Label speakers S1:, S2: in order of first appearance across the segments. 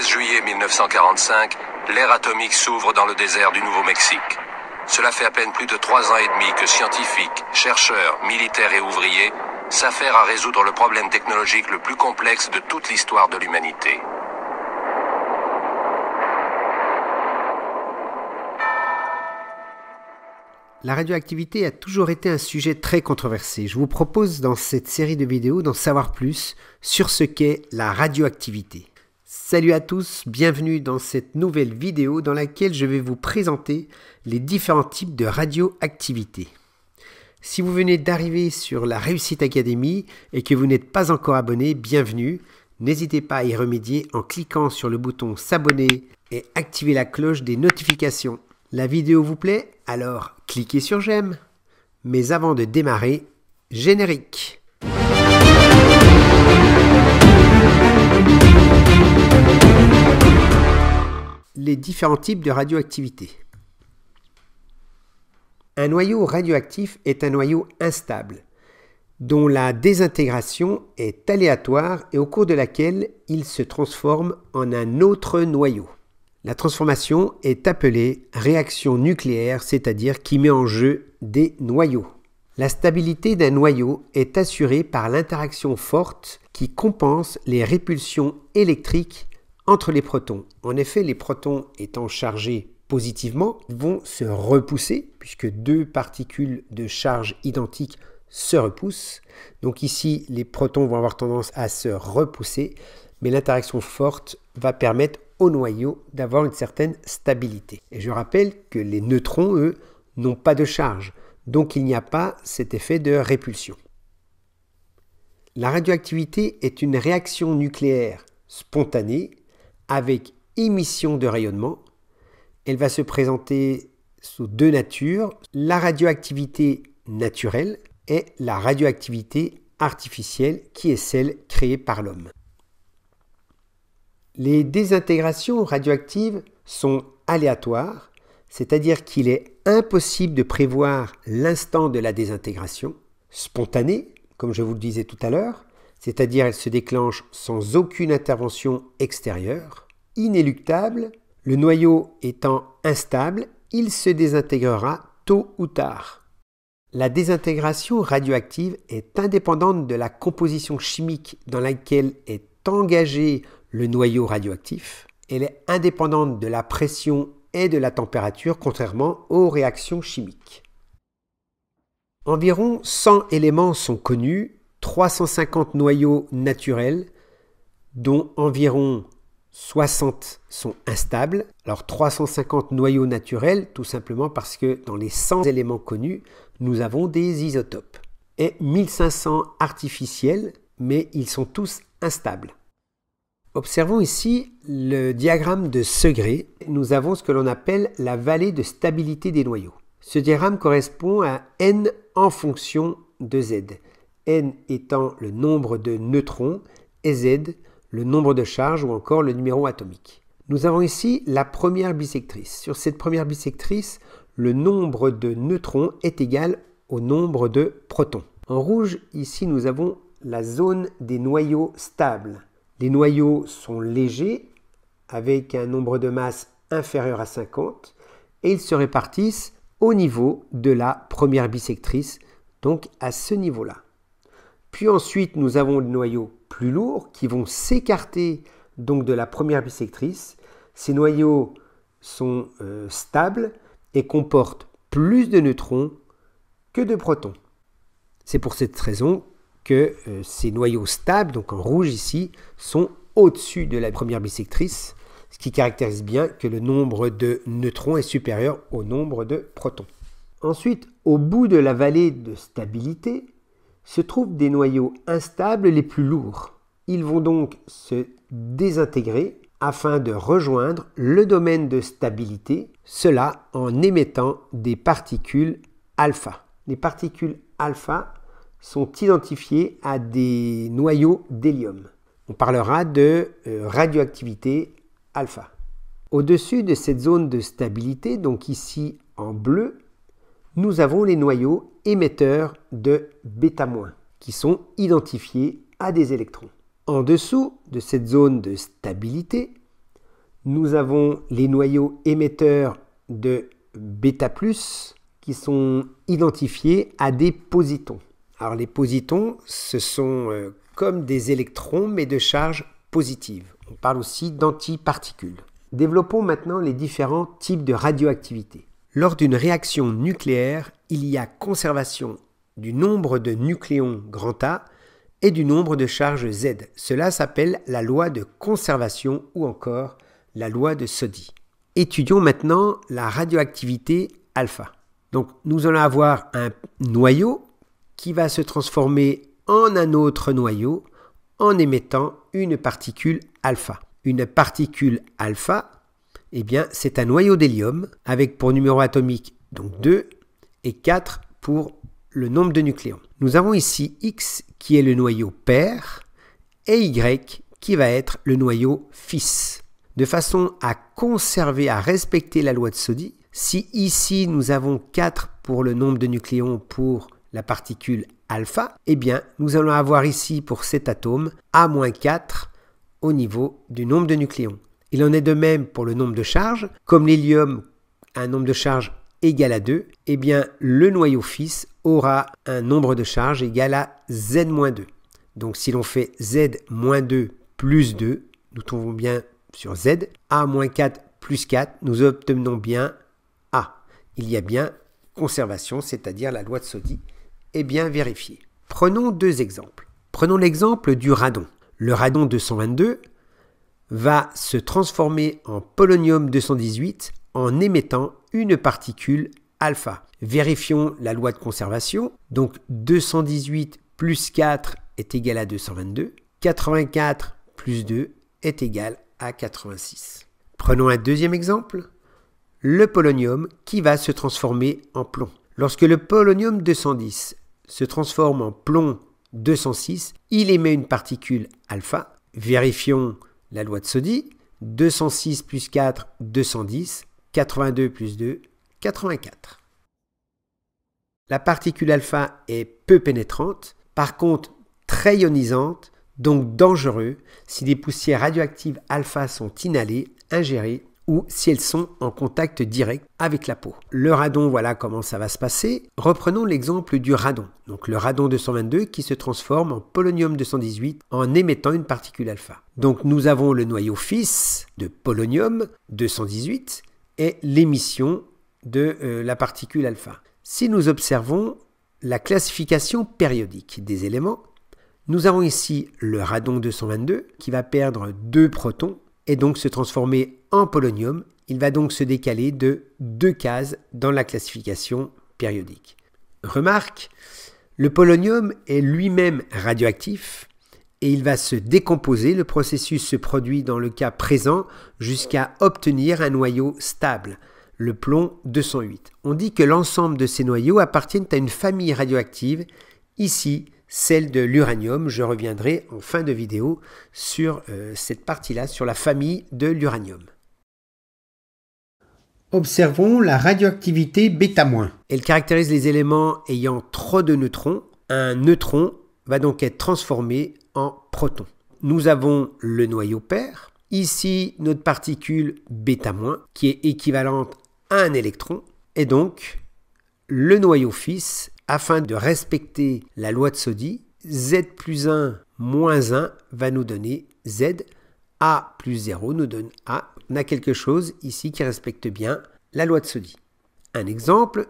S1: 16 juillet 1945, l'ère atomique s'ouvre dans le désert du Nouveau-Mexique. Cela fait à peine plus de trois ans et demi que scientifiques, chercheurs, militaires et ouvriers s'affairent à résoudre le problème technologique le plus complexe de toute l'histoire de l'humanité. La radioactivité a toujours été un sujet très controversé. Je vous propose dans cette série de vidéos d'en savoir plus sur ce qu'est la radioactivité. Salut à tous, bienvenue dans cette nouvelle vidéo dans laquelle je vais vous présenter les différents types de radioactivité. Si vous venez d'arriver sur la Réussite Académie et que vous n'êtes pas encore abonné, bienvenue. N'hésitez pas à y remédier en cliquant sur le bouton s'abonner et activer la cloche des notifications. La vidéo vous plaît Alors cliquez sur j'aime. Mais avant de démarrer, générique. différents types de radioactivité. Un noyau radioactif est un noyau instable, dont la désintégration est aléatoire et au cours de laquelle il se transforme en un autre noyau. La transformation est appelée réaction nucléaire, c'est-à-dire qui met en jeu des noyaux. La stabilité d'un noyau est assurée par l'interaction forte qui compense les répulsions électriques entre les protons. En effet, les protons étant chargés positivement vont se repousser puisque deux particules de charge identique se repoussent. Donc ici, les protons vont avoir tendance à se repousser, mais l'interaction forte va permettre au noyau d'avoir une certaine stabilité. Et je rappelle que les neutrons, eux, n'ont pas de charge, donc il n'y a pas cet effet de répulsion. La radioactivité est une réaction nucléaire spontanée avec émission de rayonnement. Elle va se présenter sous deux natures, la radioactivité naturelle et la radioactivité artificielle qui est celle créée par l'homme. Les désintégrations radioactives sont aléatoires, c'est-à-dire qu'il est impossible de prévoir l'instant de la désintégration, spontanée, comme je vous le disais tout à l'heure, c'est-à-dire elle se déclenche sans aucune intervention extérieure. Inéluctable, le noyau étant instable, il se désintégrera tôt ou tard. La désintégration radioactive est indépendante de la composition chimique dans laquelle est engagé le noyau radioactif. Elle est indépendante de la pression et de la température, contrairement aux réactions chimiques. Environ 100 éléments sont connus 350 noyaux naturels, dont environ 60 sont instables. Alors 350 noyaux naturels, tout simplement parce que dans les 100 éléments connus, nous avons des isotopes. Et 1500 artificiels, mais ils sont tous instables. Observons ici le diagramme de Segré. Nous avons ce que l'on appelle la vallée de stabilité des noyaux. Ce diagramme correspond à n en fonction de z n étant le nombre de neutrons et z le nombre de charges ou encore le numéro atomique. Nous avons ici la première bisectrice. Sur cette première bisectrice, le nombre de neutrons est égal au nombre de protons. En rouge, ici, nous avons la zone des noyaux stables. Les noyaux sont légers, avec un nombre de masse inférieur à 50, et ils se répartissent au niveau de la première bisectrice, donc à ce niveau-là. Puis ensuite, nous avons les noyaux plus lourds qui vont s'écarter donc de la première bisectrice. Ces noyaux sont euh, stables et comportent plus de neutrons que de protons. C'est pour cette raison que euh, ces noyaux stables, donc en rouge ici, sont au-dessus de la première bisectrice, ce qui caractérise bien que le nombre de neutrons est supérieur au nombre de protons. Ensuite, au bout de la vallée de stabilité, se trouvent des noyaux instables les plus lourds. Ils vont donc se désintégrer afin de rejoindre le domaine de stabilité, cela en émettant des particules alpha. Les particules alpha sont identifiées à des noyaux d'hélium. On parlera de euh, radioactivité alpha. Au-dessus de cette zone de stabilité, donc ici en bleu, nous avons les noyaux émetteurs de bêta- qui sont identifiés à des électrons. En dessous de cette zone de stabilité, nous avons les noyaux émetteurs de bêta plus qui sont identifiés à des positons. Alors les positons, ce sont euh, comme des électrons mais de charge positive. On parle aussi d'antiparticules. Développons maintenant les différents types de radioactivité. Lors d'une réaction nucléaire, il y a conservation du nombre de nucléons A et du nombre de charges Z. Cela s'appelle la loi de conservation ou encore la loi de Soddy. Étudions maintenant la radioactivité alpha. Donc nous allons avoir un noyau qui va se transformer en un autre noyau en émettant une particule alpha. Une particule alpha eh bien, c'est un noyau d'hélium avec pour numéro atomique donc 2 et 4 pour le nombre de nucléons. Nous avons ici X qui est le noyau père et Y qui va être le noyau fils. De façon à conserver, à respecter la loi de Sodi, si ici nous avons 4 pour le nombre de nucléons pour la particule alpha, eh bien nous allons avoir ici pour cet atome A-4 au niveau du nombre de nucléons. Il en est de même pour le nombre de charges. Comme l'hélium a un nombre de charges égal à 2, eh bien le noyau fils aura un nombre de charges égal à z-2. Donc si l'on fait z-2 plus 2, nous tombons bien sur z. a 4 plus 4, nous obtenons bien a. Il y a bien conservation, c'est-à-dire la loi de Sodi, est bien vérifiée. Prenons deux exemples. Prenons l'exemple du radon. Le radon 222 va se transformer en polonium 218 en émettant une particule alpha. Vérifions la loi de conservation. Donc 218 plus 4 est égal à 222. 84 plus 2 est égal à 86. Prenons un deuxième exemple. Le polonium qui va se transformer en plomb. Lorsque le polonium 210 se transforme en plomb 206, il émet une particule alpha. Vérifions la loi de Sodi, 206 plus 4, 210, 82 plus 2, 84. La particule alpha est peu pénétrante, par contre très ionisante, donc dangereux si des poussières radioactives alpha sont inhalées, ingérées ou si elles sont en contact direct avec la peau. Le radon, voilà comment ça va se passer. Reprenons l'exemple du radon. Donc le radon 222 qui se transforme en polonium 218 en émettant une particule alpha. Donc nous avons le noyau fils de polonium 218 et l'émission de euh, la particule alpha. Si nous observons la classification périodique des éléments, nous avons ici le radon 222 qui va perdre deux protons et donc se transformer en polonium. Il va donc se décaler de deux cases dans la classification périodique. Remarque, le polonium est lui-même radioactif et il va se décomposer. Le processus se produit dans le cas présent jusqu'à obtenir un noyau stable, le plomb 208. On dit que l'ensemble de ces noyaux appartiennent à une famille radioactive, ici celle de l'uranium. Je reviendrai en fin de vidéo sur euh, cette partie-là, sur la famille de l'uranium. Observons la radioactivité bêta-. Elle caractérise les éléments ayant trop de neutrons. Un neutron va donc être transformé en proton. Nous avons le noyau père. Ici, notre particule bêta-, qui est équivalente à un électron. Et donc, le noyau fils afin de respecter la loi de Sodi, z plus 1 moins 1 va nous donner z, a plus 0 nous donne a. On a quelque chose ici qui respecte bien la loi de Sodi. Un exemple,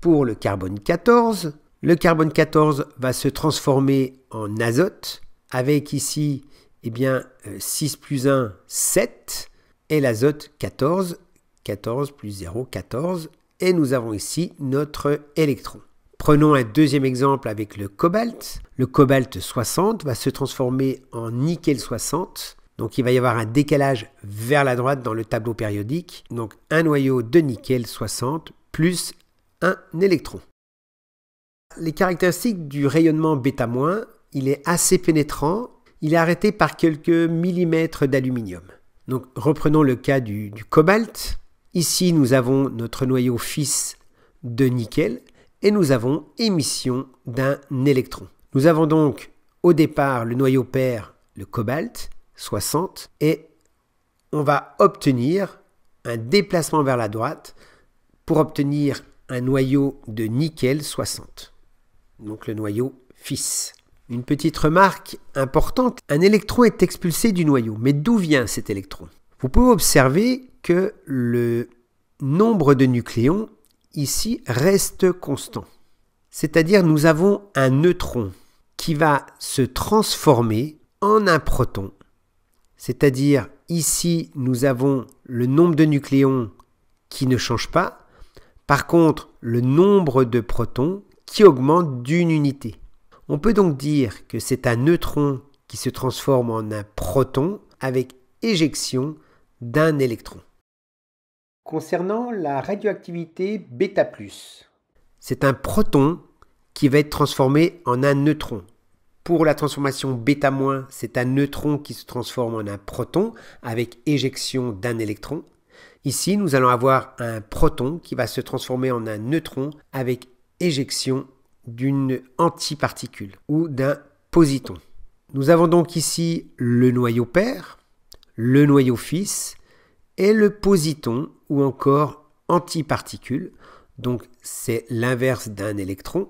S1: pour le carbone 14, le carbone 14 va se transformer en azote avec ici eh bien, 6 euh, plus 1, 7 et l'azote 14, 14 plus 0, 14 et nous avons ici notre électron. Prenons un deuxième exemple avec le cobalt. Le cobalt 60 va se transformer en nickel 60. Donc il va y avoir un décalage vers la droite dans le tableau périodique. Donc un noyau de nickel 60 plus un électron. Les caractéristiques du rayonnement bêta-, il est assez pénétrant. Il est arrêté par quelques millimètres d'aluminium. Donc reprenons le cas du, du cobalt. Ici, nous avons notre noyau fils de nickel et nous avons émission d'un électron. Nous avons donc au départ le noyau père, le cobalt 60, et on va obtenir un déplacement vers la droite pour obtenir un noyau de nickel 60, donc le noyau fils. Une petite remarque importante, un électron est expulsé du noyau, mais d'où vient cet électron Vous pouvez observer que le nombre de nucléons ici reste constant. C'est-à-dire nous avons un neutron qui va se transformer en un proton. C'est-à-dire ici nous avons le nombre de nucléons qui ne change pas, par contre le nombre de protons qui augmente d'une unité. On peut donc dire que c'est un neutron qui se transforme en un proton avec éjection d'un électron concernant la radioactivité bêta C'est un proton qui va être transformé en un neutron. Pour la transformation bêta-, c'est un neutron qui se transforme en un proton avec éjection d'un électron. Ici, nous allons avoir un proton qui va se transformer en un neutron avec éjection d'une antiparticule ou d'un positon. Nous avons donc ici le noyau père, le noyau fils et le positon ou encore antiparticule, donc c'est l'inverse d'un électron.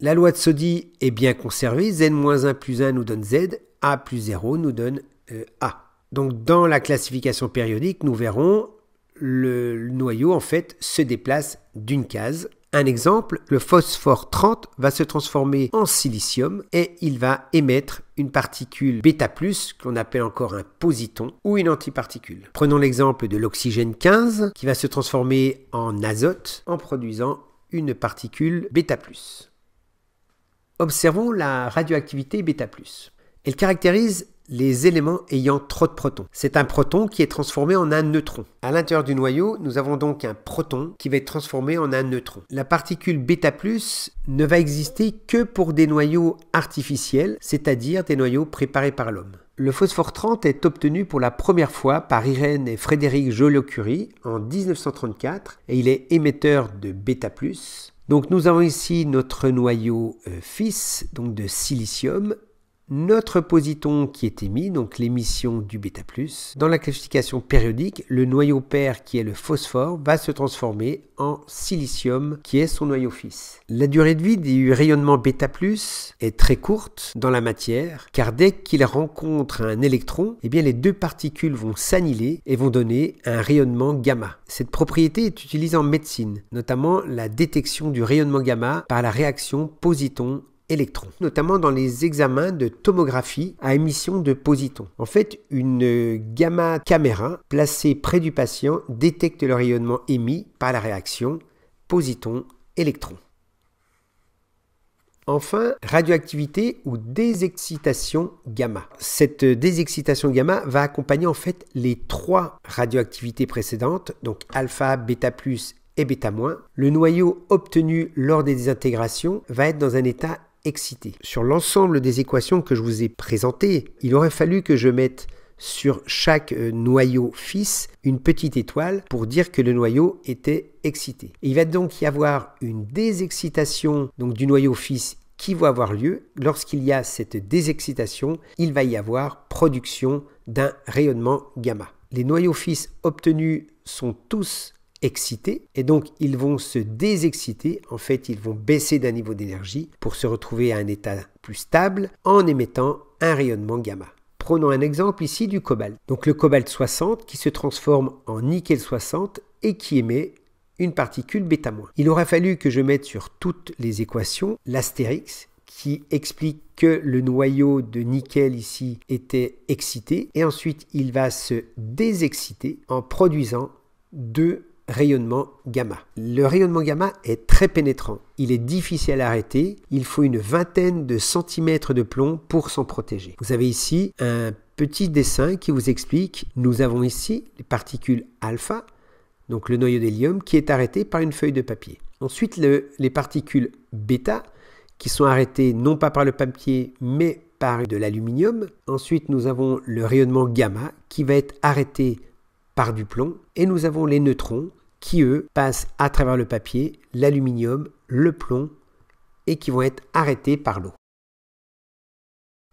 S1: La loi de Sodi est bien conservée, Z-1 plus 1 nous donne Z, A plus 0 nous donne euh, A. Donc dans la classification périodique, nous verrons, le noyau en fait se déplace d'une case un exemple, le phosphore 30 va se transformer en silicium et il va émettre une particule bêta plus qu'on appelle encore un positon ou une antiparticule. Prenons l'exemple de l'oxygène 15 qui va se transformer en azote en produisant une particule bêta plus. Observons la radioactivité bêta plus. Elle caractérise les éléments ayant trop de protons. C'est un proton qui est transformé en un neutron. À l'intérieur du noyau, nous avons donc un proton qui va être transformé en un neutron. La particule bêta plus ne va exister que pour des noyaux artificiels, c'est-à-dire des noyaux préparés par l'homme. Le phosphore 30 est obtenu pour la première fois par Irène et Frédéric Joliot-Curie en 1934 et il est émetteur de bêta plus. Donc nous avons ici notre noyau euh, fils, donc de silicium, notre positon qui est émis, donc l'émission du bêta plus. Dans la classification périodique, le noyau père qui est le phosphore va se transformer en silicium qui est son noyau fils. La durée de vie du rayonnement bêta plus est très courte dans la matière car dès qu'il rencontre un électron, eh bien les deux particules vont s'annihiler et vont donner un rayonnement gamma. Cette propriété est utilisée en médecine, notamment la détection du rayonnement gamma par la réaction positon électrons, notamment dans les examens de tomographie à émission de positons. En fait, une gamma caméra placée près du patient détecte le rayonnement émis par la réaction positon-électron. Enfin, radioactivité ou désexcitation gamma. Cette désexcitation gamma va accompagner en fait les trois radioactivités précédentes, donc alpha, bêta plus et bêta moins. Le noyau obtenu lors des désintégrations va être dans un état excité. Sur l'ensemble des équations que je vous ai présentées, il aurait fallu que je mette sur chaque euh, noyau fils une petite étoile pour dire que le noyau était excité. il va donc y avoir une désexcitation donc du noyau fils qui va avoir lieu. Lorsqu'il y a cette désexcitation, il va y avoir production d'un rayonnement gamma. Les noyaux fils obtenus sont tous excités et donc ils vont se désexciter, en fait ils vont baisser d'un niveau d'énergie pour se retrouver à un état plus stable en émettant un rayonnement gamma. Prenons un exemple ici du cobalt. Donc le cobalt 60 qui se transforme en nickel 60 et qui émet une particule bêta-. Il aura fallu que je mette sur toutes les équations l'astérix qui explique que le noyau de nickel ici était excité et ensuite il va se désexciter en produisant deux rayonnement gamma. Le rayonnement gamma est très pénétrant. Il est difficile à arrêter. Il faut une vingtaine de centimètres de plomb pour s'en protéger. Vous avez ici un petit dessin qui vous explique. Nous avons ici les particules alpha, donc le noyau d'hélium, qui est arrêté par une feuille de papier. Ensuite, les particules bêta, qui sont arrêtées non pas par le papier, mais par de l'aluminium. Ensuite, nous avons le rayonnement gamma, qui va être arrêté par du plomb. Et nous avons les neutrons, qui, eux, passent à travers le papier, l'aluminium, le plomb et qui vont être arrêtés par l'eau.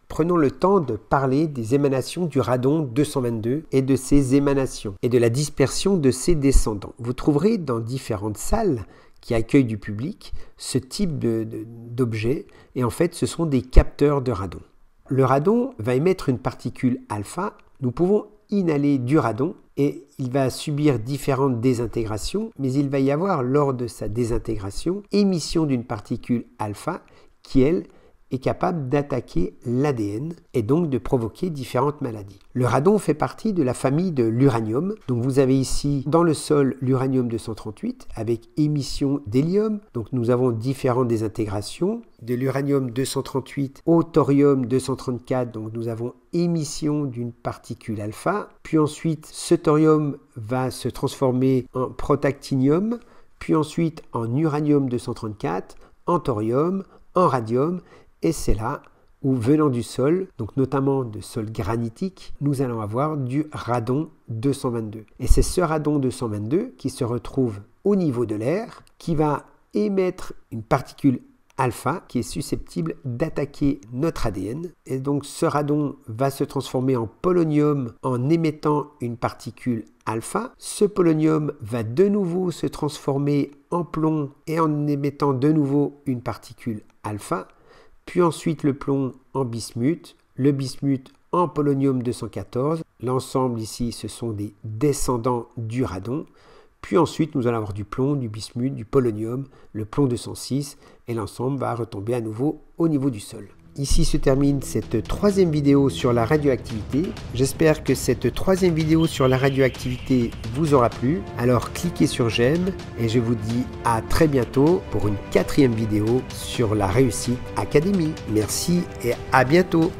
S1: Prenons le temps de parler des émanations du radon 222 et de ses émanations et de la dispersion de ses descendants. Vous trouverez dans différentes salles qui accueillent du public ce type d'objet et en fait ce sont des capteurs de radon. Le radon va émettre une particule alpha. Nous pouvons inhaler du radon et il va subir différentes désintégrations, mais il va y avoir lors de sa désintégration émission d'une particule alpha qui, elle, est capable d'attaquer l'ADN et donc de provoquer différentes maladies. Le radon fait partie de la famille de l'uranium. Donc vous avez ici dans le sol l'uranium 238 avec émission d'hélium. Donc nous avons différentes désintégrations de l'uranium 238 au thorium 234. Donc nous avons émission d'une particule alpha. Puis ensuite ce thorium va se transformer en protactinium, puis ensuite en uranium 234, en thorium, en radium et c'est là où, venant du sol, donc notamment de sol granitique, nous allons avoir du radon 222. Et c'est ce radon 222 qui se retrouve au niveau de l'air, qui va émettre une particule alpha qui est susceptible d'attaquer notre ADN. Et donc ce radon va se transformer en polonium en émettant une particule alpha. Ce polonium va de nouveau se transformer en plomb et en émettant de nouveau une particule alpha puis ensuite le plomb en bismuth, le bismuth en polonium 214. L'ensemble ici, ce sont des descendants du radon. Puis ensuite, nous allons avoir du plomb, du bismuth, du polonium, le plomb 206, et l'ensemble va retomber à nouveau au niveau du sol. Ici se termine cette troisième vidéo sur la radioactivité. J'espère que cette troisième vidéo sur la radioactivité vous aura plu. Alors cliquez sur j'aime et je vous dis à très bientôt pour une quatrième vidéo sur la réussite académie. Merci et à bientôt